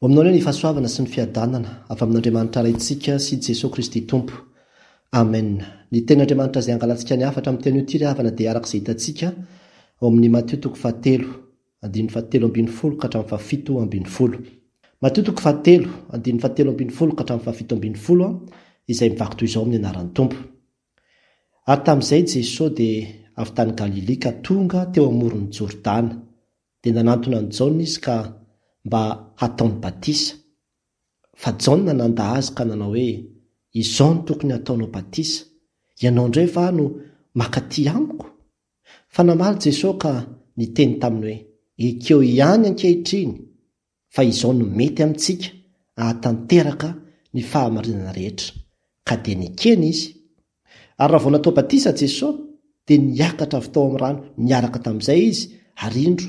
o aminao ne ny fasoavana sy ny fiadanana afy amin'n'andriamanitra raintsika sy jesosy kristy tompo ame ny tenyandriamanitra izay hangalantsika ny afatra mi'y teny io ty ryhavana dia arak'izay hitantsika o amin'ny mayaon y ta'zay jesoy da avy tany galili ka tonga teo amorony jordana d nanaona nyjaa izy ka mba hataony batisa fa jao ny nananda azy ka nanao hoe izao no tokony hataonao batisa ianao indray fa no makatỳ amiko fa namary jesosy ka niteny taminy hoe ekeo ihany ankehitriny fa izao no mety amintsika ahatanteraka ny fahamarinana rehetra ka dia nikeny izy ary raha vao natao batisa jesosy dia niakatra vy tao amin'n rano miaraka tamin'izay izy aryindro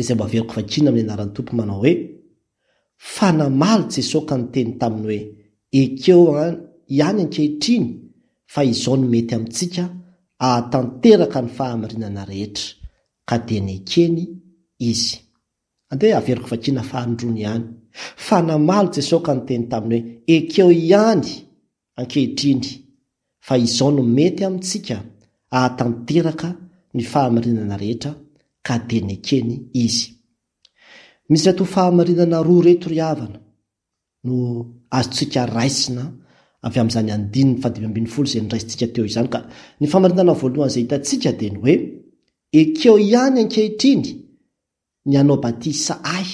izay mba averoko vakiana amin'ny anaran'ny tompo manao hoe fanamalo jeso ka ny teny taminy hoe ekeo ihany ankehitriny fa izao no mety amintsika ahatanteraka ny fahamarinana rehetra ka dia ny ekeny izy andeho averiko vakiana fahandroany ihany fanamalo jeso ka nyteny taminy hoe ekeo ihany ankehitriny fa izao no mety amintsika ahatanteraka ny fahamarinana rehetra kade ny ekeny izmisy rat hfahmarinana roa reto ryavana no azontsika raisina avy am'zany adinnydizay nraisitsika teo izany ka n faarinana vlohanzay hitantsika de ny hoe ekeo iany ankehitriny ny anao batisa ahy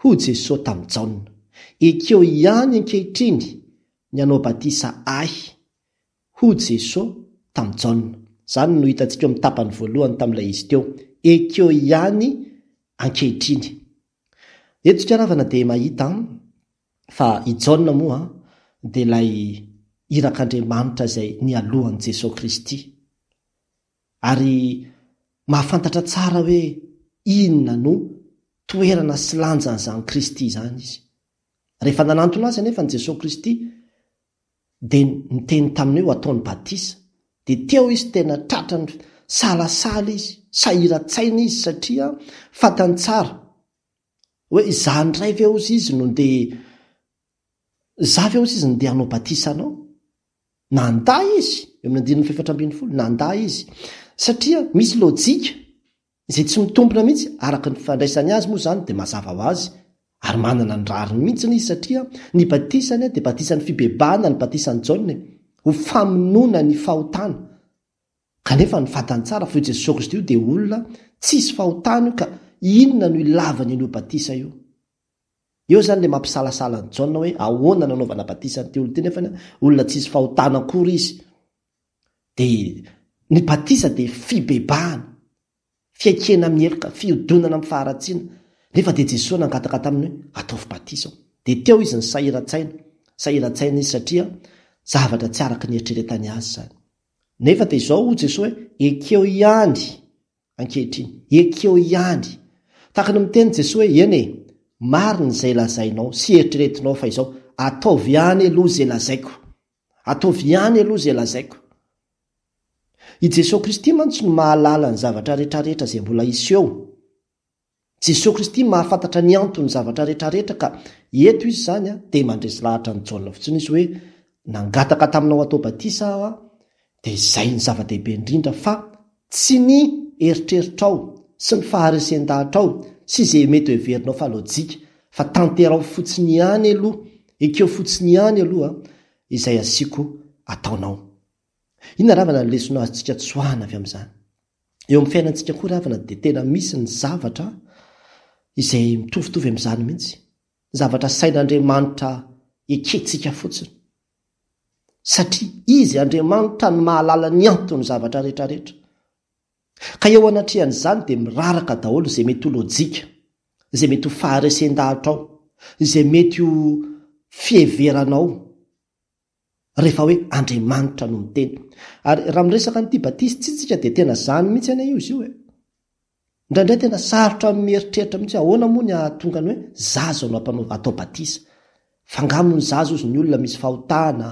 ho jesoy tajana ekeo iany ankehitriny ny anao batisa ahy ho jesoy tam'nyjaona zany no hitantsika eo ami' tapany voalohany tamin'ilay izy teo ekeo ihany ankehitriny e tsikaravana dia mahita an fa i jana moa a dea ilay irak'andriamanitra izay ny alohan'n' jesosy kristy ary mahafantatra tsara hoe inona no toerana sy lanjany izany kristy izany izy rehefa nanantona azy nefa ny jesosy kristy di niteny taminy heo ataon'ny batisa dia teo izy tena tratrany salasala izy sahiratsaina izy satria fatany tsara oe za nyrayvo zy izy nodeaeoide anaoaaoaa izaaisaia misy lojika zay tsy mitompona mihitsy araky ny fandraisany azy moa zany de mazava ho azy ary manana ny rariny mihitsinyizy satia ny batisany de batisan'ny fibebana ny batisan'nyja ho famonona ny fahotana kanefa nyfatan tsara f jesokzyt de olona tsisy fahotana o ka inona noho ilava ny anyho batisa io eo zany le mampisalasalany jaona hoe ahoana nanovana batisa n teolotnef olona tsisy fahotana akory izy de ny batisa de fibebahana fiakena amiy eloka fiodonana amy faharatsiana nefa de jesosy nangataka taminy hoeatao ftiso dteo zy ny siina izy sava sy araky nyeritreretany azy zany nefa de izao jesoy hoe ekeo iany ankehitriny ekeo iany takany miteny jesosy oe eny e mari n' zay lazainaosy eritrreioovany aloz lazaiko i jeso kristy mantsy no mahalala ny zavatra rerareetra zay mbola iseo jesoy kristy mahafantatra nyantony zavatra rerarehetra ka eto izy zanya de mandresy lahatra nyjaona fotsiny izy hoe nangataka taminao atao batisa ahoa izay ny zava-dehibe indrindra fa tsy ny eritreritra ao sy ny faharesen-dahatra ao sy ize mety everinao alojika fa tanterao fotsiny iany aloh ekeo fotsiny any aoaizay aiooayaada isy ny zavizay mioitovy a'zany mitsy zavtr sain'andmanitra eketsika fotsiny satria izy andriamanitra ny mahalala ny antony zavatra rehetrarehetra ka eo anatrean' izany di miraraka daholo zay mety ho lojika zay mety ho faharesen-dahitra ao zay mety o fiheveranao rehefa hoe andriamanitra no miteny ary raha miresaka nyty batisy tsytsika di tena zany mihintsy any io izy io e ndraindray tena sarotra mieritreritra mihitsy he ahoana moa ny atonga any hoe zazo no ampanao atao batisa fangamo ny zaza izy ny olona misy fahotahana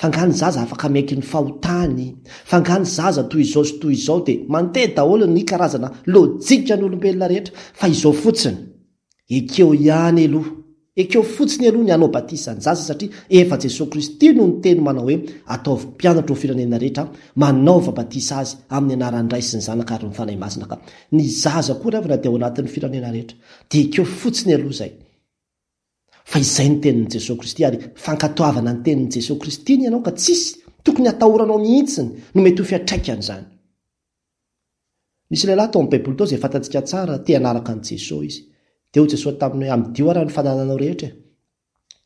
fangany zaza afaka miainky ny fahotany fangany zaza toy izao sy toy izao dia manteha daholo ny karazana lojika ny olombelona rehetra fa izao fotsiny ekeo ihany aloha ekeo fotsiny aloha ny anao batisa ny zaza satria efa jesosy kristy no ny teno manao hoe ataovy mpianatro ho firanena rehetra manaovabatisa azy amin'ny anaran ray sy ny zanaka ry nyfanahy masina ka ny zaza koa ry avana dia ao anatin'ny firanena rehetra dea ekeo fotsiny aloha zay fa izay no teniny jesosy kristy ary fankatoavana ny tenin'jesoy kristy ny ianao ka tsisy tokony atahoranao mihitsiny no mety hofiatraikany zany misy ilayilah atao ami'baiboly tao zay fantantsika tsara teanaaraka n' jesosy izy de o jesoy tamny hoe amy dio araha nofanananao rehetad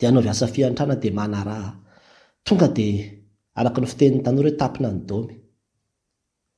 e. anao v asa fiantrana de maaa tonga de araka ny fiteniny tan roeaina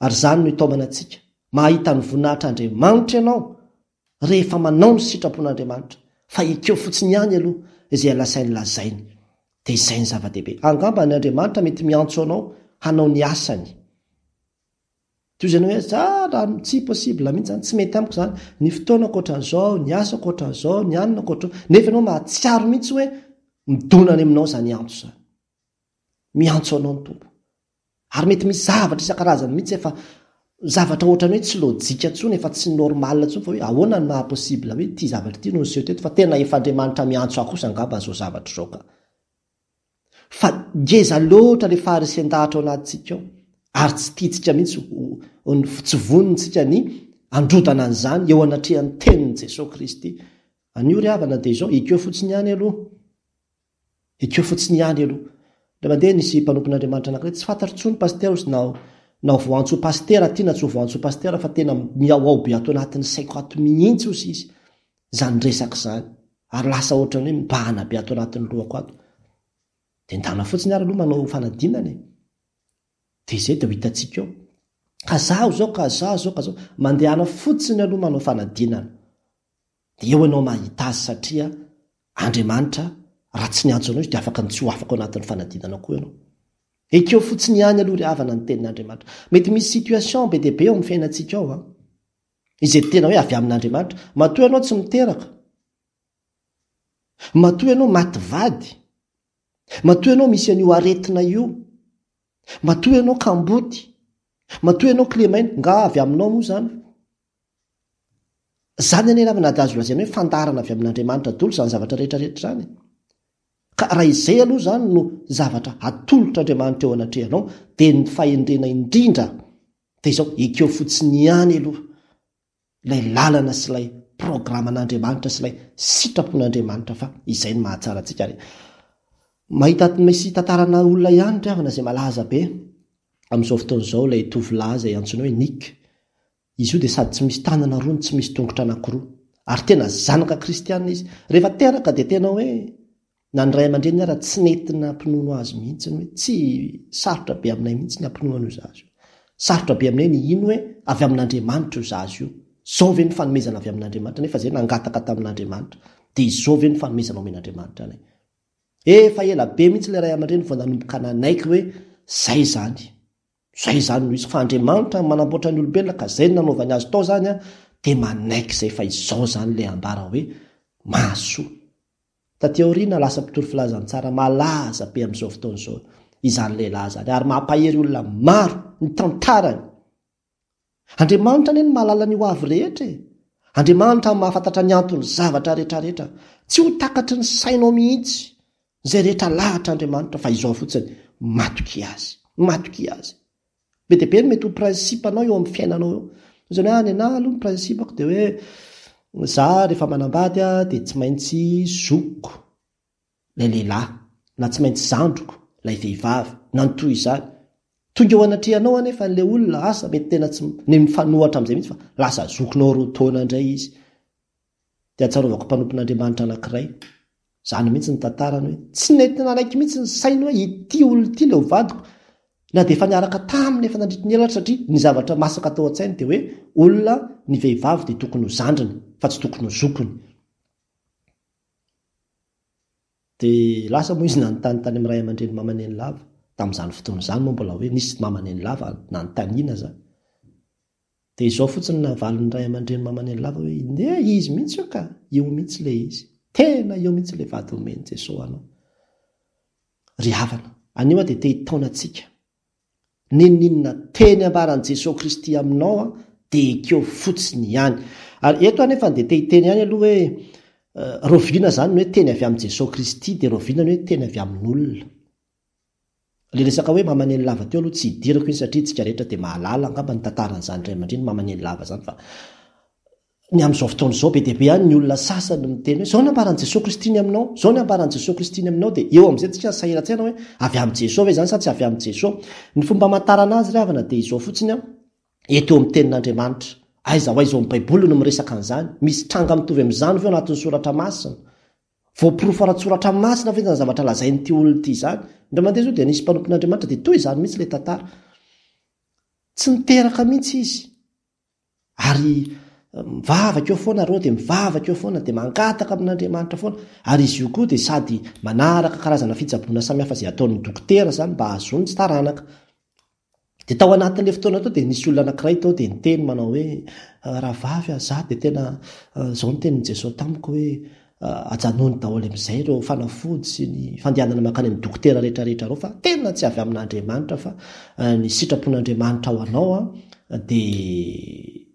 ary zany no itomana atsika mahhita ny voninahitr' andriamanitra ianao rehefa manao nysitrapon'andriamanitra fa ekeo fotsiny any aloha izay alasainy lazainy de izay ny zava-dehibe agambany andriamaitra mety miantso anao hanao ny asany oz nao oetsy posib mihitsy ny tsy mety aozany ny fotoanaoanzaon asaonanefanao mahatsiaro mihitsy oe midonany aminao zanyantso zany miansoanaoomo ary mety mizavatra isankarazany mihitsy efa zavatra otrany hoe tsy lojika ntsony efa tsy normal tony fa oe ahoana ny mahaposibla oe t zavatra t edmitra miantso aozaogezaotra lefarsen-dahatra o anatysikao ary tsy tia sika mihitsytsy voniny sika ny androdana an'zany eo anatean'nteninyjeso kristanio ravana de zao ekeo fotsiny any aloh ekeo fotsiny iany aloha mandeha nisy mpanompon'andriamanitra anaky tsy fantatro tsony paster navoantso pastera tyna tsy hvoantso paster fa tena miaoaobe ato anatin'ny saiko ato mihintsy ozy izy zany resaky zanyylasa oaoe tafotsny rloanaoay dhtikoaoao kaa mandeana fotsiny aloha manao fanadinana de eo enao mahitazy satria andriamanitra aha tsy ntnaodsinyymety misy sitation be deibe o mny fiainasika aoiztenaoe ayn'admatra mato anao tsy miteraka matoy ianao maty vady matoy ianao misy anio aretina io matoy ianao kamboty matoy ianao klemaina nga avy aminao moa zany zany enaana dazo laanhoe fandana avy ain'adriamaitra o zany zavata reetraeraan raha izay aloha zany no zavatra atolotra andriamanitra eo anatrenao de ny faendrena indrindra de izao ekeo fotsinyihany aloha lay lalana s lay programanadriamanitra sy lay sitrapon'ariamanirafaayahamahimisy tantarana olona ihany nravana zay malazaeade sady tsy misy no tsy misy ongora rytenazanaristiaa izy rehfa teraka de tena oe nanyray aman-dreraha tsy netiny ampinono azy mihitsyoe tsy aotae aiaymihitsy n mpasaotae miay nino eavy ami'n'anriamanitra foezaayoefaomeza'mtrayelabe mihitsy la ray amndre vnanomboka nanaiky hoe zay zany zay zany noizy fa andriamanitra manamboatra ny olobelona ka zay n nanovany azytozany de manaiky zay fa izao zanyla abaraoe ma teorina lasapitory filazantsara malaza be am'zao fotoan'zao izanylehilahy zany ary mahampahery olona maro ny tantarany andriamanitra nye ny malala ny ho avy rehetrae andriamaitra mahafantatra ny anto'ny zavatra reetrarehetra tsy ho takatry ny sainao mihitsy zay rehetra lahatra andriamanitra fa izao fotsiny matoki azy matok azy be diibe no mety ho prinsipanao eo aminy fiainanao o zanyoe any ana aloha ny principako di oe za rehefa manambady a di tsy maintsy zokko lay lehilahy na tsy maintsy zandroko ilay vehivavy na notoy zany tonga eo anatrehanao anefa nlay olona asa mety tena tsy ny mifanohatra am'zay mihitsy fa lasa zokonao rotaona indray izy dea atsanaovako mpanompon'andriamanitra anakiray zany mihitsy nytantarany hoe tsy nentina raiky mihitsy ny saina hoe ity olon ity lay ho vadiko na de efa niaraka taminy efa nandritri ny elatra satria ny zavatra masaka tao an-tsainy de hoe olona ny vehivavy de tokony hozandriny fa tsy tokony onyaiznatanytny amrayadrey mmaeatay zanymoaymotsinynayayareymae izy mihitsy ka eo mihitsy la izy ena eo mihitsy la vadyomenyjeso anaodhoaa ninoninna teny ambarany jesosy kristy aminao a de keo fotsiny ihany ary eto anyefan de te hiteny ihany aloha hoe eh, rovina zany no oe teny avy amin'n jesosy kristy dia rovina no oe teny avy amin'olona le resaka hoe mamanely lava teo aloha tsy hidirako hoe satria tsika rehetra dea mahalala ngamba nytantaran'izany indray amnindrindry mamanely lava zany fa y amzao fotonazao be debe any nyolona sasany mteny hzao n ambaranjesoristyamiaozao n ambarane adyyad zao fotsinya eteoamtenin'adriamanitra azaazao y baiboly no mresaka nzany misy tranga mitovy amzany v anatnysoratra masina vrfasaanay zaatralazaintolnt zanyra meao de sy mpanopn'andramatra detozany mihitsyla taartsy mi iitsy iz ary mivavakeeo foana reo de mivavakeo foana de mangataka amin'andriamanitra foana ary izo koa de sady manaraka karazana fitsabona samyhafazay atao'nydoktera zany mba azonytsale adeylon anaodazadetenazao no tenin' jesosy tamiko oe ah, ajanony daholy amzay reo fanafodisy ny fandeanana makay amdoktera retrarehetrar fay avy amin'andriamanitra ah, sitrapon'andriamanitra aoanaoade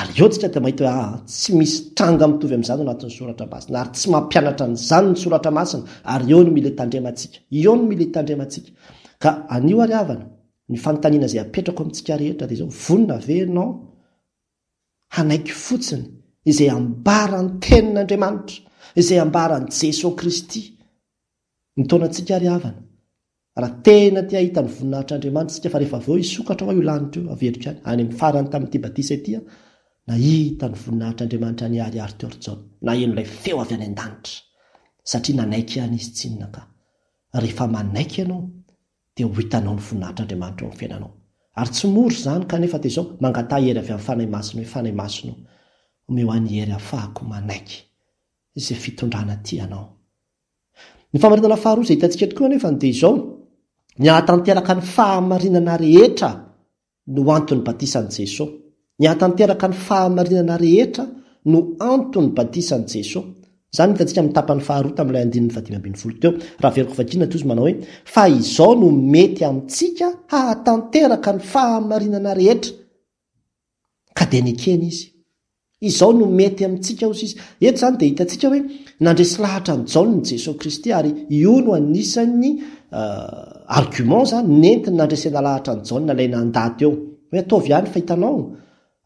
aryeo tsika dmahitatsy ah, misy tranga mitovy amzan anatnysoratramasinaary tsy pinta nzanynysorataaiayeea aanany fantanaay petrako amtsika rehetra ao voninaeno anaiky fotsiny izay ambara'ntennadrmataay nesristnaika ohama are okatra olanitra o aveikay any am'yfarany tami'ytybatisa tya nahita ny voninahitr' andriamanitra nyariary trja na enolay feo avy any andanitra a nanaiay izaaitnaononiahitr'amntrainay sy o anykeao angataery y am'y fanaymasnefanayanmaneryafahako aiknaiaaharo zay hitantsikaetoefande ao niaatanteraka ny fahamarinana rehetra no anton'ny batisan' jesoy ny ahatanteraka ny fahamarinana rehetra no antony batisan' jesoy zanyitaao nomety amintsika ahatanteraka ny fahamarinana rehetra ka de nkeny iz izao no metyaitsika y ieany dhiay larnayesaosay aimena nent nandresnalahatra nyan lana ndat ooe ataovanyfahitanao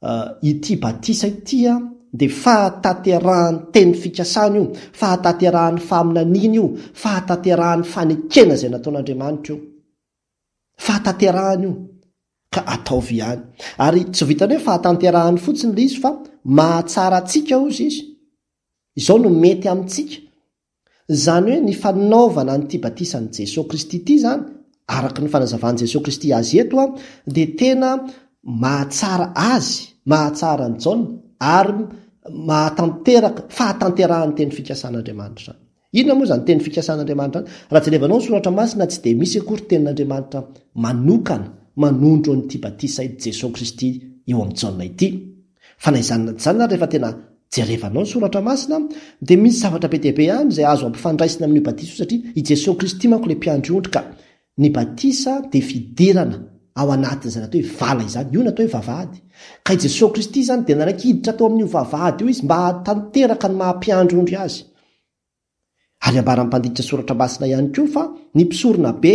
Eh, ity batisa ity a dia fahatanterahany teny fikasana io fahatanterahan'ny faminaniny io fahatanterahan'ny fanekena zay nataon'andriamanitra io fahatanterahany io ka ataovy ihany ary tsy vitany hoe fahatanterahany fotsiny la izy fa mahatsara antsika ozy izy izao no mety amintsika zany hoe ny fanaovana nyity batisan' jesosy kristy ity zany araky ny fanazavahan' jeso kristy azy etoa dia tena mahatsara azy mahatsara ny jana ary mahatanteraka fahatanterahan'ny tenny fikasan'andriamanitra inona moa zany tenny fikasan'adramantay rahjerevanao ny soratra masina tsy de misy akorytenn'anamatra aokana maondrotbatisajesos kristy eo am'a yaz znrefa tena jerevanao nysoratra masina de misy zavatra be deaibe anyzay azo ampifandraisina amin'ybatisa saa jeso krisy mano le mpiadrotry a ny batisa de fiderana anatin'zay nataohoevala izany io nataohoe vavady ka jesos kristy zany de nanakiditra atao amin''io vavady io izy mba tanteraka ny mahampiandroondry azy ary ambaranpandiitra soratramasina anykofa ny mpisoronabe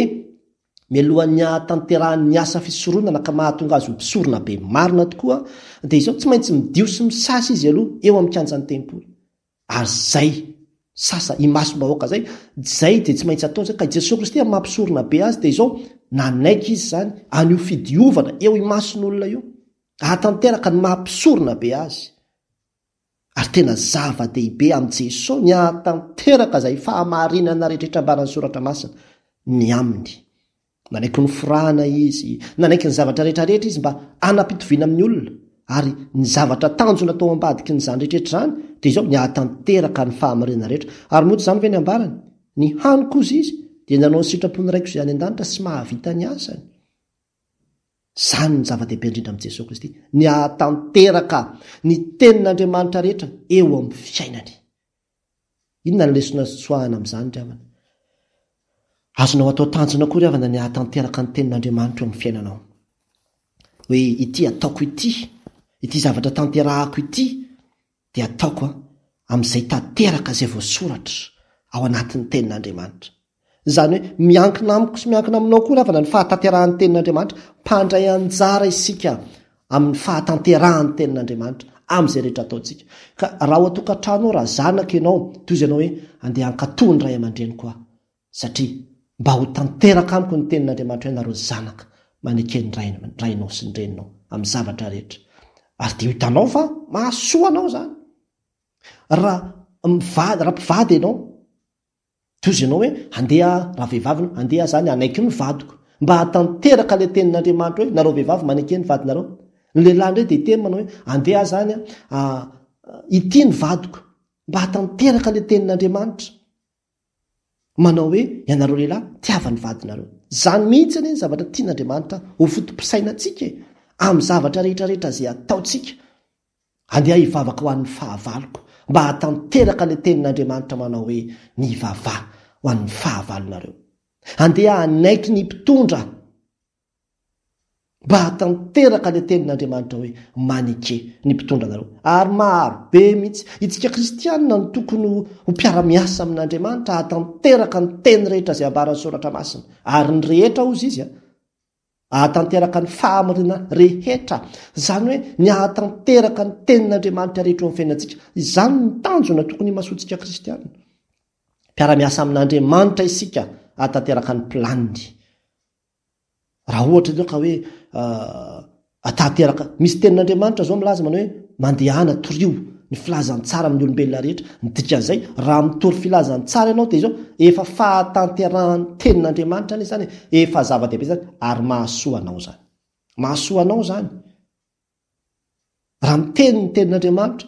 milohanytanterahanyasa fisoronana ka mahatongaazy mpisoronabe marina tokoa de izao tsy maintsy midio sy misasa izy aloa eo amkanjany tempol ary zay sasamasombaokaayzay de tsy maitsy atoa ka jes kristy mampisoronabe azy de izao nanaiky izy zany anyiofidiovana eo imaso n'olona io ahatanteraka ny mahampisorona be azy ary tena zava-dehibe ami' jesosy ny ahatanteraka zay fahamarinana reetrretra ambarany soratra masina ny aminy nanaky ny forahana izy nanaiky ny zavatra rehetrarehetra izy mba ana-pitoviana amin'ny olona ary ny zavatra tanjona atao ambadiky n'zany rehtretra izany dia izao ny ahatanteraka ny fahamarinana reetra ary motsy zany v ny ambarany ny hankoizy izy dnanao sitrapony raiky z any andanitra sy mahavita ny asany zany ny zava-dehibe indrindra am jesos kristy ny ahatanteraka ny tenin'andriamanitra rehetra eo am'ny fiainany inona nlesonasoahana mzany aazonao ataotanonaorna n ahatterkaeni'amtr oamainae ity ataoo iity zavatra tanterahako ity d ataoko ah, amzay tanteraka zay vosoratra ao anati'ny tenin'andriamanitra zany hoe miankina amiko sy miankina aminao koa lafana ny fahatanterahany tenin'andriamanitra mpandray anjara isika aminy fahatanterahanytenin'arimantra azay reetratsa ka raha oatokatrahnao raha zanaka anao toyzanao oe andeha ankato nyray aman-drenikoa satria mba ho tanterak amiko ny tenin'andriamantrahoenarzanakkeaao ydeh hitanao fa mahasoanao zany raha raha mpivady anao zy anao hoe andeha raha vehivavy anao andea zany anaiky ny vadiko mba hatanteraka le tenin'andriamanitraoe naro vehivavy manekeny vadinareo leilahnre deteynaooe andeazanyityny vadiko mba hatanteraka le tenin'andramanitra manao oe ianareo lelahy tiavany vadinareo zany mihitsyle zavatra tian'andramanitra tra andea hivavaka hoan'ny fahavaliko mba hatanteraka le tenin'andriamanitra manao oe ny vava oan'ny fahavalonareo andeha anaiky ny mpitondra mba hahatanteraka le tenin'andriamanitra hoe manike ny mpitondra anareo ary mahrobe mihitsy itsika kristianna ny tokony ho mpiaramiasa amin'andriamanitra ahatanteraka ny teny rehetra zay abaran'ny soratra masina ary ny rehetra ozy izy a ahatanteraka ny fahamrina rehetra zany hoe ny ahatanteraka ny tenin'andriamanitra rehetr o mi'ny fiaina antsika izany ny tanjona tokony masoatsika kristianna mpiaramiasa amin'andriamanitra isika atateraka ny mplaniny raha ohatra zka oe atateraka ah, misy tenin'andriamanitra zao milaza mana hoe mandehaana torio ny filazantsara amin'y olombelona rehetra midika'zay raha mitory filazan tsara ianao de zao efa fahatanteranan'ny tenin'andriamanitra ny iyzanye efa zavadehibe zany ary mahasoanao zany mahasoanao zany raha mitenyny tenin'andriamanitra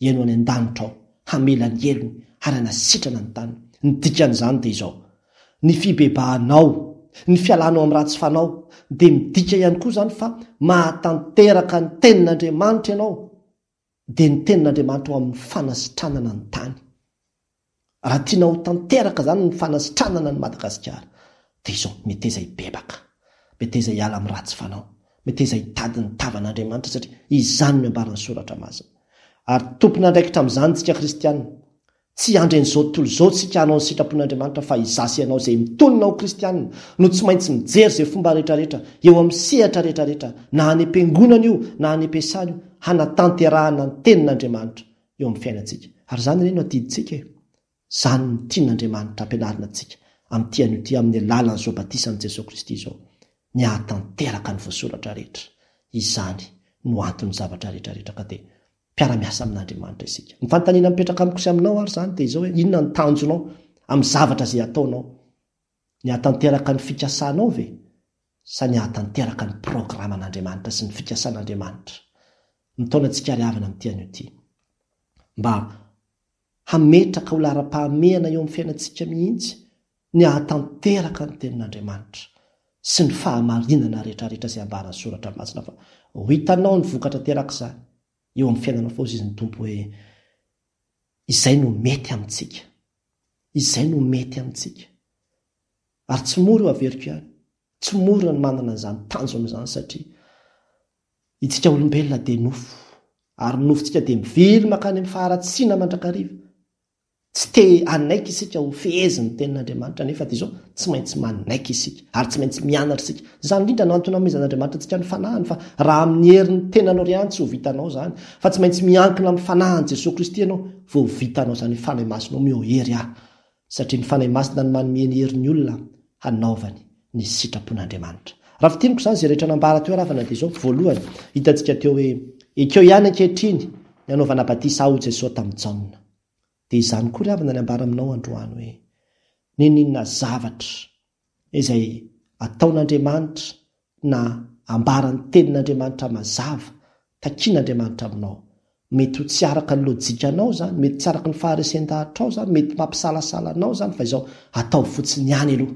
ino any an-danitra ao hamela ny elony ary anasitrana nytany ndikan'zany de izao ny fibebaanao ny fialanao am'y ratsy fanao de midika ihany koa zany fa mahatanteraka ny tenin'andriamanitra ianao de ny tenin'adriamaniraao amny fanasitranana ny tany raha tianao tanteraka zany nyfanasitranana ny madagasikarad oeteaydiv'ayaa ary tompona andraikitra ami'izany tsika kristianna tsy andren'izao tontolo zao sika anao ny sitrapon'andriamanitra fa izasy anao zay mitonina o kristianna no tsy maintsy mijery ay fombaeapionana io na aepisana hanatanterahana ny tenin'andriamanitraeoamny fiainasika ary zany rey adisika e. zany notin'andriamanitra ampianarina antsika amtiaty amin'ny lalan'izo batisa n' jeso kristy zao nyatanteraka ny voasoratra rehetra izany no anton'ny zavatra reetrarehetra mpiaramiasa min'andriamanira a yfantanina petraka osy minao ary zany d aoe inonantanonaozavatra ay ataonao nyahtanteraka ny fikasanao e any tterkanyroraa hametaka holaara-pahameana eoam'yiainatsika mihisy ny aatanteraka ny tenin'andiamanitra sy ny ainnaretraeraa itanao ny vokatra teraka zany eo amin'ny fiainana fo za izy ny tompo hoe izay no mety amitsika izay no mety amintsika ary tsy moro eo averiko ihany tsy moro ny manana n'izany tanjo ami'izany satria itsika olombelona dia nofo ary nofontsika dia miviry makany ami' faharatsiana mandrakariva sy te anaiky sika ho feheziny tenn'andriamanitra nefad zao tsy maintsy maayayindranny zan'aramatra tsika nyfanahay araha amy heriny tenanao rantsy hovitanao zany fa tsy maintsy miankina a'y fanahany jesos kristy anao aovitanao anynayasino eyaasia nmaoenyheriynaany n sitrapon'adimairaoenas so taiyana dia izany koary avana ny ambara aminao androany hoe nininna zavatra izay ataon'andriamanitra na ambaran'ny tenin'andriamanitra mazava takian'andriamanitra aminao mety ho tsy araka ny lojikanao zany mety tsy araka ny faharesen-dahatrao zany mety mampisalasalanao zany fa izao atao fotsiny iany aloha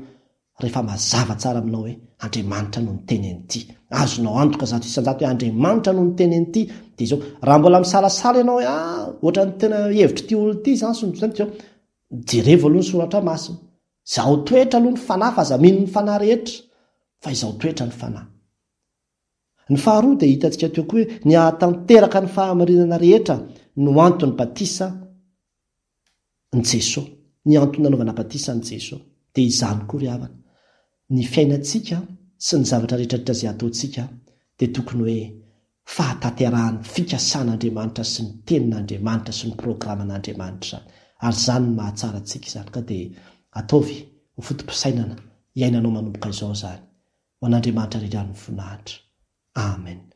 rehefa mazava tsara aminao hoe andriamanitra noho ny teny an'ity azonao antoka zato isanjato hoe andriamanitra noho nytenyan'ity izao raha mbola misalasala ianao oeoatran ah, tena hevitry ty oloity zan mjerevoaloha nysoratra masiny zao toetra aloha ny fanay fa aza mino ny fanahy rehetra fa izao toetra ny fanay ny faharoa de hitantsika teo koa oe ny ahtanteraka ny fahamarinana rehetra no antony batisa ny jeso ny antony nanaovana batisa ny jeso de izany koraana ny fiainatsika sy ny zavatra rehetrairazay ataosika de tokony oe fahatanterahan'ny fikasan'andriamanitra sy ny tenin'andriamanitra sy ny programmaan'andriamanitra izany ary izany ny mahatsara antsika izany ka dia ataovy hofotomposainana hiainanao manomboka izao izany ho an'andriamanitra re irano nyvonahatra amen